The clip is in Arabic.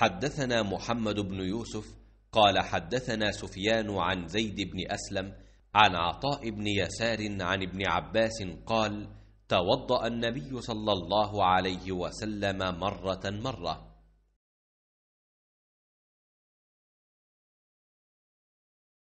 حدثنا محمد بن يوسف قال حدثنا سفيان عن زيد بن أسلم عن عطاء بن يسار عن ابن عباس قال توضأ النبي صلى الله عليه وسلم مرة مرة